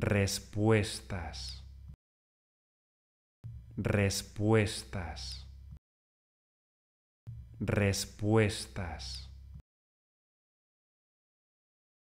respuestas, respuestas, respuestas.